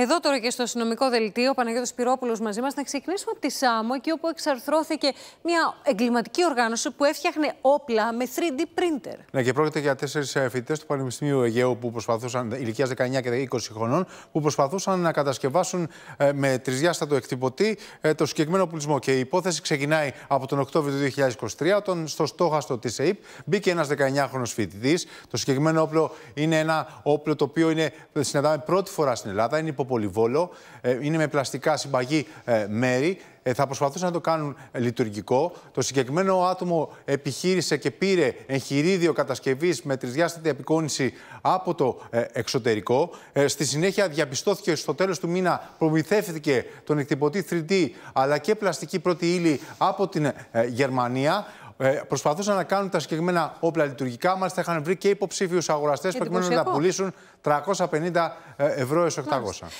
Εδώ τώρα και στο αστυνομικό δελτίο, ο Παναγιώτος Πυρόπουλος μαζί μας να ξεκινήσουμε από τη Σάμο, εκεί όπου εξαρθρώθηκε μια εγκληματική οργάνωση που έφτιαχνε όπλα με 3D printer. Ναι, και πρόκειται για τέσσερις ε, φοιτητές του Πανεπιστημίου Αιγαίου που προσπαθούσαν, ηλικίας 19 και 20 χρονών, που προσπαθούσαν να κατασκευάσουν ε, με τρισδιάστατο εκτυπωτή ε, το συγκεκριμένο πουλισμό. Και η υπόθεση ξεκινάει από τον Οκτώβριο του 2023, όταν στο στόχαστο τη ΕΕΠ μπήκε ένας 19χρονο φοιτητής. Το συγκεκριμένο όπλο είναι ένα όπλο το οποίο είναι, συναντάμε πρώτη φορά στην Ελλάδα, είναι υπο Βόλο. Ε, είναι με πλαστικά συμπαγή ε, μέρη. Ε, θα προσπαθούσαν να το κάνουν λειτουργικό. Το συγκεκριμένο άτομο επιχείρησε και πήρε εγχειρίδιο κατασκευής με τρισδιάστατη απεικόνηση από το εξωτερικό. Στη συνέχεια, διαπιστώθηκε στο τέλος του μήνα, προμηθεύτηκε τον εκτυπωτή 3D αλλά και πλαστική πρώτη ύλη από την Γερμανία προσπαθούσαν να κάνουν τα συγκεκριμένα όπλα λειτουργικά. Μάλιστα, είχαν βρει και υποψήφιους αγοραστές προκειμένου να τα πουλήσουν 350 ευρώ έως 800.